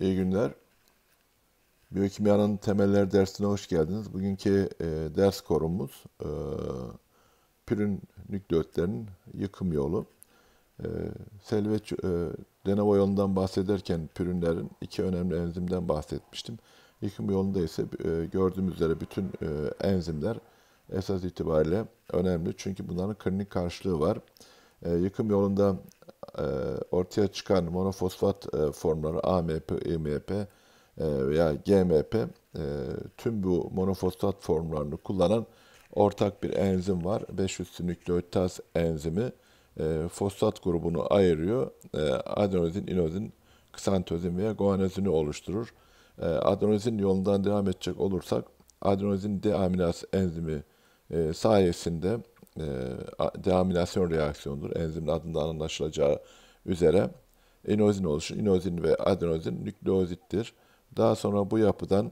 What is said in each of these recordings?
İyi günler. Biyokimyanın temeller dersine hoş geldiniz. Bugünkü e, ders konumuz e, pürün nükleotlarının yıkım yolu. E, Selvet e, bahsederken pürünlerin iki önemli enzimden bahsetmiştim. Yıkım yolunda ise e, gördüğümüz üzere bütün enzimler esas itibariyle önemli. Çünkü bunların klinik karşılığı var e, ee, yıkım yolunda e, ortaya çıkan monofosfat e, formları AMP, IMP e, e, veya GMP e, tüm bu monofosfat formlarını kullanan ortak bir enzim var. 500 nükleotaz enzimi e, fosfat grubunu ayırıyor. E, adenozin, inozin, ksantozin veya guanozini oluşturur. E, adenozin yolundan devam edecek olursak adenozin deaminaz enzimi e, sayesinde e, deaminasyon reaksiyonudur. Enzimin adından anlaşılacağı üzere inozin oluşur. İnozin ve adenozin nükleozittir. Daha sonra bu yapıdan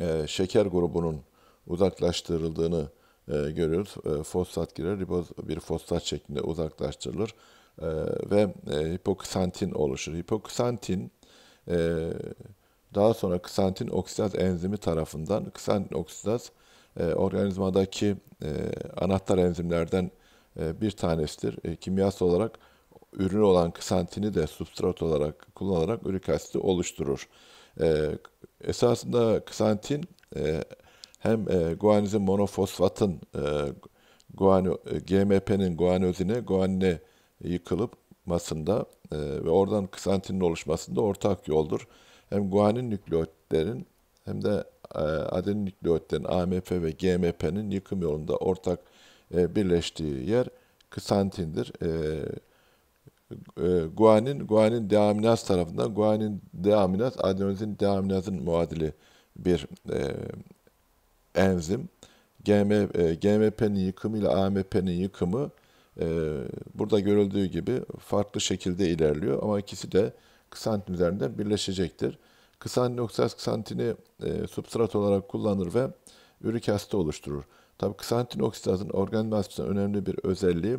e, şeker grubunun uzaklaştırıldığını e, görüyoruz. E, fosfat girer, riboz bir fosfat şeklinde uzaklaştırılır e, ve e, hipoksantin oluşur. Hipoksantin e, daha sonra ksantin oksidaz enzimi tarafından ksantin oksidaz e, organizmadaki e, anahtar enzimlerden e, bir tanesidir. Kimyasal olarak ürün olan ksantini de substrat olarak kullanarak ürik asiti oluşturur. Esasında ksantin hem guanizin monofosfatın GMP'nin guanozine, guanine yıkılıp masında e, ve oradan ksantinin oluşmasında ortak yoldur. Hem guanin nükleotlerin hem de e, adenin nükleotiden AMP ve GMP'nin yıkım yolunda ortak e, birleştiği yer ksantindir. E, e, guanin, guanin deaminaz tarafından guanin deaminaz, adenozin deaminazın muadili bir e, enzim. GM, e, GMP'nin yıkımı ile AMP'nin yıkımı e, burada görüldüğü gibi farklı şekilde ilerliyor ama ikisi de ksantin üzerinde birleşecektir. Kısantin oksantini e, substrat olarak kullanır ve ürik asiti oluşturur. Tabi kısantin oksidazın organmazsa önemli bir özelliği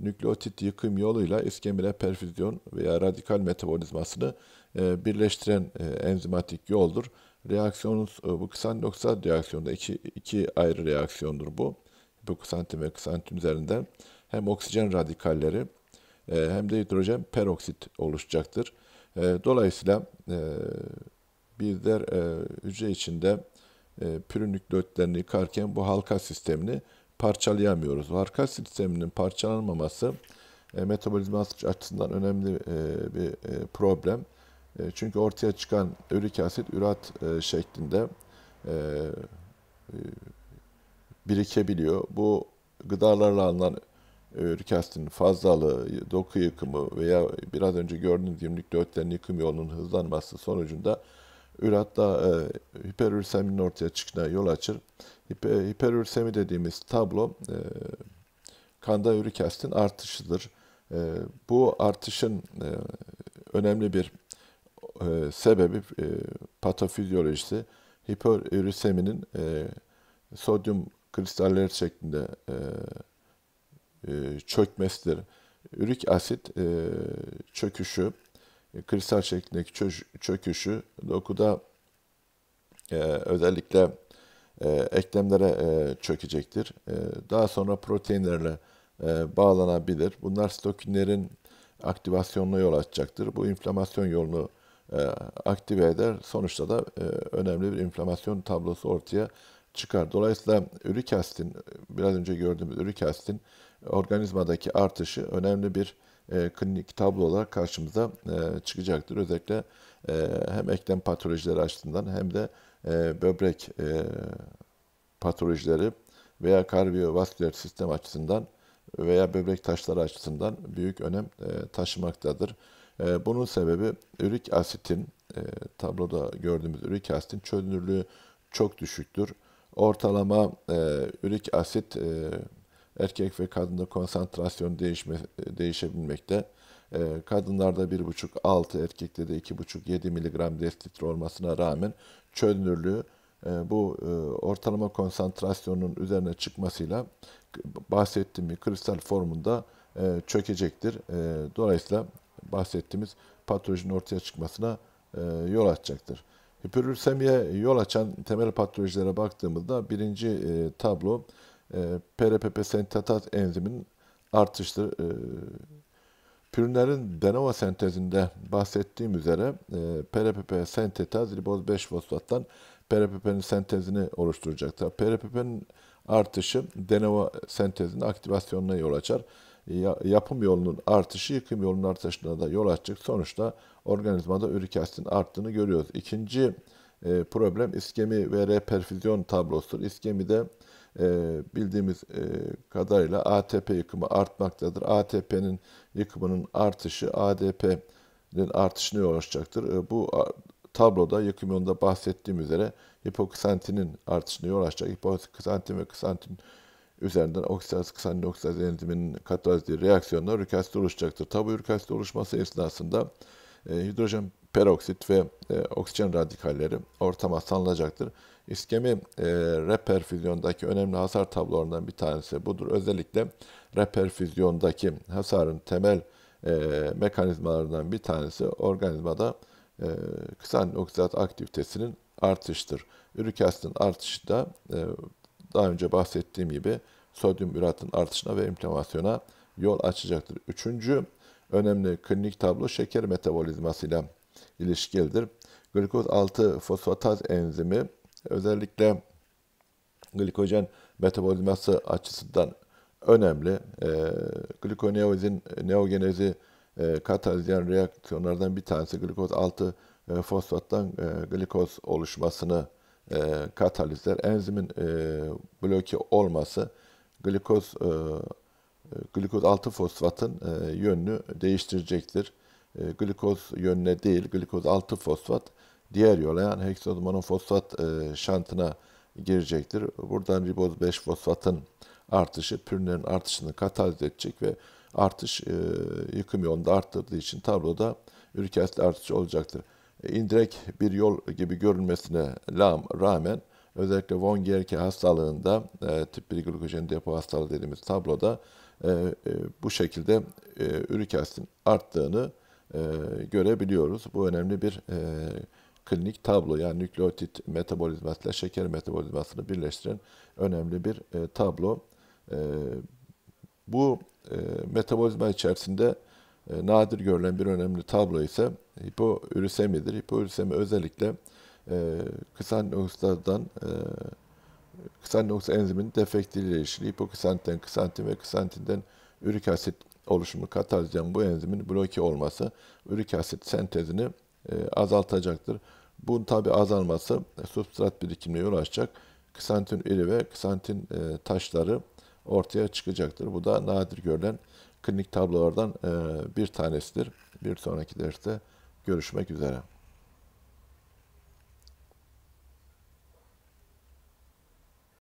nükleotit yıkım yoluyla iskemile perfüzyon veya radikal metabolizmasını e, birleştiren e, enzimatik yoldur. Reaksiyonuz e, bu kısantin oksidaz reaksiyonunda iki, iki ayrı reaksiyondur bu. Bu kısantin ve kısantin üzerinden hem oksijen radikalleri e, hem de hidrojen peroksit oluşacaktır. E, dolayısıyla e, bir der e, hücre içinde e, pürünüklötlerini yıkarken bu halka sistemini parçalayamıyoruz. halka sisteminin parçalanmaması e, metabolizma açısından önemli e, bir e, problem. E, çünkü ortaya çıkan ürik asit ürat e, şeklinde e, e, birikebiliyor. Bu gıdalarla alınan ürik asitin fazlalığı, doku yıkımı veya biraz önce gördüğünüz gibi nükleotlerin yıkım yolunun hızlanması sonucunda üratta e, hiperürseminin ortaya çıkına yol açır. Hiper, hiperürsemi dediğimiz tablo e, kanda ürik asitin artışıdır. E, bu artışın e, önemli bir e, sebebi e, patofizyolojisi hiperüriseminin e, sodyum kristaller şeklinde e, e, çökmesidir. Ürik asit e, çöküşü e, kristal şeklindeki çöküşü dokuda e, özellikle e, eklemlere e, çökecektir. E, daha sonra proteinlerle e, bağlanabilir. Bunlar stokinlerin aktivasyonuna yol açacaktır. Bu inflamasyon yolunu e, aktive eder. Sonuçta da e, önemli bir inflamasyon tablosu ortaya çıkar. Dolayısıyla ürik astin, biraz önce gördüğümüz ürik astin organizmadaki artışı önemli bir e, klinik tablo olarak karşımıza e, çıkacaktır. Özellikle e, hem eklem patolojileri açısından hem de böbrek e, patolojileri veya kardiyovasküler sistem açısından veya böbrek taşları açısından büyük önem e, taşımaktadır. bunun sebebi ürik asitin, tabloda gördüğümüz ürik asitin çözünürlüğü çok düşüktür. Ortalama ürik asit erkek ve kadında konsantrasyon değişme, değişebilmekte. E, kadınlarda 1,5-6, erkekte de 2,5-7 mg destilitre olmasına rağmen çözünürlüğü e, bu e, ortalama konsantrasyonun üzerine çıkmasıyla bahsettiğim kristal formunda e, çökecektir. dolayısıyla bahsettiğimiz patolojinin ortaya çıkmasına yol açacaktır. Hiperülsemiye yol açan temel patolojilere baktığımızda birinci e, tablo e, ee, PRPP sentatat enzimin artıştır. E, pürünlerin denova sentezinde bahsettiğim üzere e, PRPP sentetaz riboz 5 fosfattan PRPP'nin sentezini oluşturacaktır. PRPP'nin artışı denova sentezinin aktivasyonuna yol açar. Ya, yapım yolunun artışı yıkım yolunun artışına da yol açacak. Sonuçta organizmada ürik asitin arttığını görüyoruz. İkinci e, problem iskemi ve reperfüzyon tablosudur. İskemide ee, bildiğimiz e, kadarıyla ATP yıkımı artmaktadır. ATP'nin yıkımının artışı ADP'nin artışını yol açacaktır. Ee, bu tabloda yıkım yolunda bahsettiğim üzere hipoksantin artışını yol açacak. Hipoksantin ve ksantin üzerinden oksidaz ksantin oksidaz enziminin katalizli reaksiyonla ürkasite oluşacaktır. Tabi ürkasite oluşması esnasında e, hidrojen peroksit ve e, oksijen radikalleri ortama salınacaktır. İskemi e, reperfüzyondaki önemli hasar tablolarından bir tanesi budur. Özellikle reperfüzyondaki hasarın temel e, mekanizmalarından bir tanesi organizmada e, kısa oksit aktivitesinin artıştır. Ürük asitin artışı da e, daha önce bahsettiğim gibi sodyum üratın artışına ve inflamasyona yol açacaktır. Üçüncü önemli klinik tablo şeker metabolizmasıyla ilişkildir. glukoz 6 fosfataz enzimi özellikle glikojen metabolizması açısından önemli. E, ee, glikoneozin neogenezi e, katalizyen reaksiyonlardan bir tanesi glukoz 6 e, fosfattan e, glikoz oluşmasını e, katalizler. Enzimin e, bloke olması glikoz e, e glikoz 6 fosfatın e, yönünü değiştirecektir e, glikoz yönüne değil, glukoz 6 fosfat diğer yola yani heksazomanın fosfat e, şantına girecektir. Buradan riboz 5 fosfatın artışı pürinerin artışını katalize edecek ve artış e, yıkım yolunda arttırdığı için tabloda ürik asit artışı olacaktır. E, indirek bir yol gibi görünmesine rağmen özellikle von Gierke hastalığında e, tip 1 glikojen depo hastalığı dediğimiz tabloda e, e, bu şekilde e, ürik asitin arttığını e, görebiliyoruz. Bu önemli bir e, klinik tablo. Yani nükleotit metabolizması ile şeker metabolizmasını birleştiren önemli bir e, tablo. E, bu e, metabolizma içerisinde e, nadir görülen bir önemli tablo ise hipoürüsemidir. Hipoürüsemi özellikle e, kısa noktadan e, kısa nokta enzimin defektiyle ilişkili hipoksantin, kısantin ve kısantinden ürik asit oluşumu katarjen bu enzimin bloke olması ürik asit sentezini e, azaltacaktır. Bu tabi azalması e, substrat birikimine yol açacak. Ksantin iri ve ksantin e, taşları ortaya çıkacaktır. Bu da nadir görülen klinik tablolardan e, bir tanesidir. Bir sonraki derste görüşmek üzere.